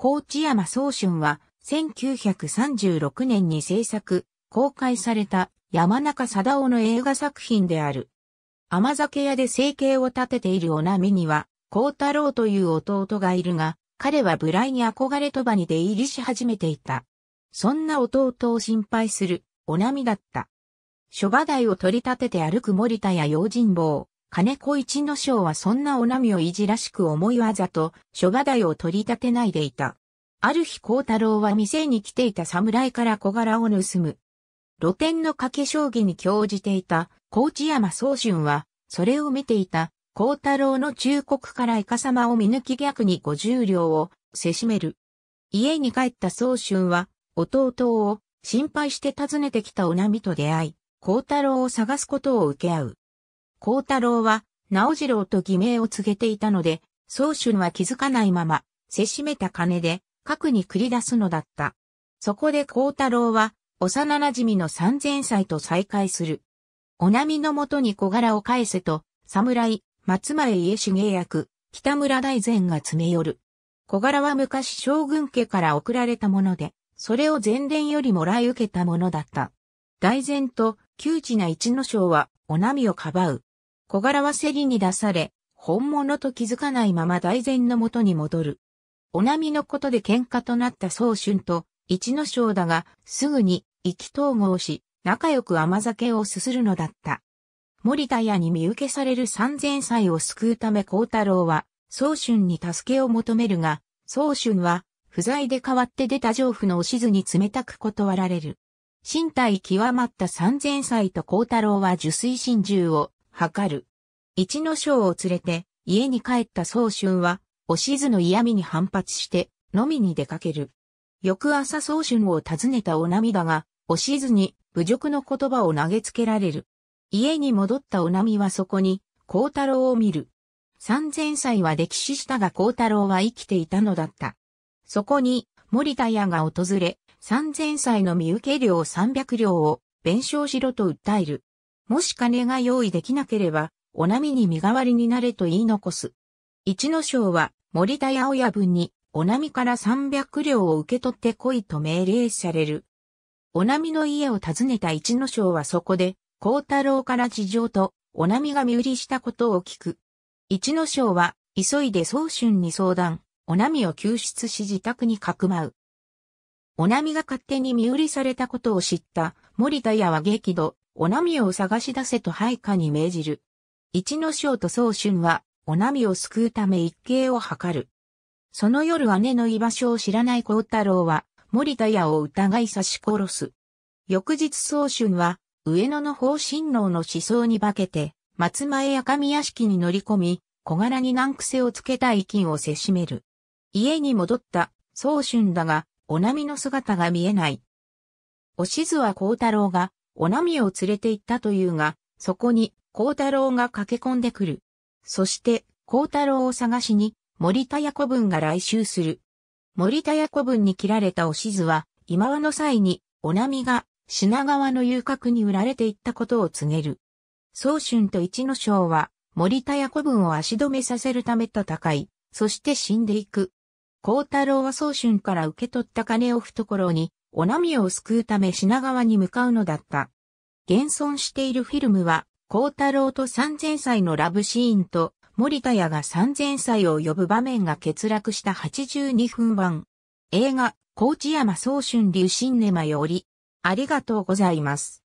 高知山宗春は、1936年に制作、公開された山中貞夫の映画作品である。甘酒屋で生計を立てているおなみには、高太郎という弟がいるが、彼は無頼に憧れ飛ばに出入りし始めていた。そんな弟を心配する、おなみだった。諸話題を取り立てて歩く森田や用心棒、金子一之章はそんなお波をいじらしく思いわざと、諸話題を取り立てないでいた。ある日光太郎は店に来ていた侍から小柄を盗む。露天の掛け将棋に興じていた、高知山宗春は、それを見ていた、光太郎の忠告からイカ様を見抜き逆に五十両を、せしめる。家に帰った宗春は、弟を、心配して訪ねてきたお波と出会い、光太郎を探すことを受け合う。光太郎は、直次郎と偽名を告げていたので、宗春は気づかないまま、せしめた金で、核に繰り出すのだった。そこで光太郎は、幼馴染の三千歳と再会する。お波のもとに小柄を返せと、侍、松前家重役、北村大善が詰め寄る。小柄は昔将軍家から送られたもので、それを前伝よりもらい受けたものだった。大善と、窮地な一の将は、お波をかばう。小柄は競りに出され、本物と気づかないまま大前の元に戻る。お波のことで喧嘩となった宗春と一の章だが、すぐに意気統合し、仲良く甘酒をすするのだった。森田屋に見受けされる三千歳を救うため幸太郎は、宗春に助けを求めるが、宗春は、不在で代わって出た丈夫のおしずに冷たく断られる。身体極まった三千歳と幸太郎は受水心中をかる。一の章を連れて家に帰った早春は、おしずの嫌味に反発して飲みに出かける。翌朝早春を訪ねたお涙が、おしずに侮辱の言葉を投げつけられる。家に戻ったお波はそこに、孝太郎を見る。三千歳は歴史したが孝太郎は生きていたのだった。そこに、森田屋が訪れ、三千歳の身受け料三百両を弁償しろと訴える。もし金が用意できなければ、お波に身代わりになれと言い残す。一の章は森田八親分に、お波から三百両を受け取って来いと命令される。お波の家を訪ねた一の章はそこで、孝太郎から事情と、お波が身売りしたことを聞く。一の章は、急いで早春に相談、お波を救出し自宅にかくまう。お波が勝手に身売りされたことを知った森田屋は激怒、おなみを探し出せと配下に命じる。一の将と宗春は、おなみを救うため一計を図る。その夜姉の居場所を知らない孝太郎は、森田屋を疑い刺し殺す。翌日宗春は、上野の方親王の思想に化けて、松前赤宮敷に乗り込み、小柄に難癖をつけた意金をせしめる。家に戻った宗春だが、おなみの姿が見えない。おしずは孝太郎が、おなみを連れて行ったというが、そこに、孝太郎が駆け込んでくる。そして、孝太郎を探しに、森田屋子分が来襲する。森田屋子分に切られたおしずは、今和の際に、おなみが、品川の遊郭に売られていったことを告げる。早春と一の章は、森田屋子分を足止めさせるため戦い、そして死んでいく。孝太郎は早春から受け取った金を懐におなみを救うため品川に向かうのだった。現存しているフィルムは、高太郎と三千歳のラブシーンと、森田屋が三千歳を呼ぶ場面が欠落した82分版。映画、高知山総春流シンネマより、ありがとうございます。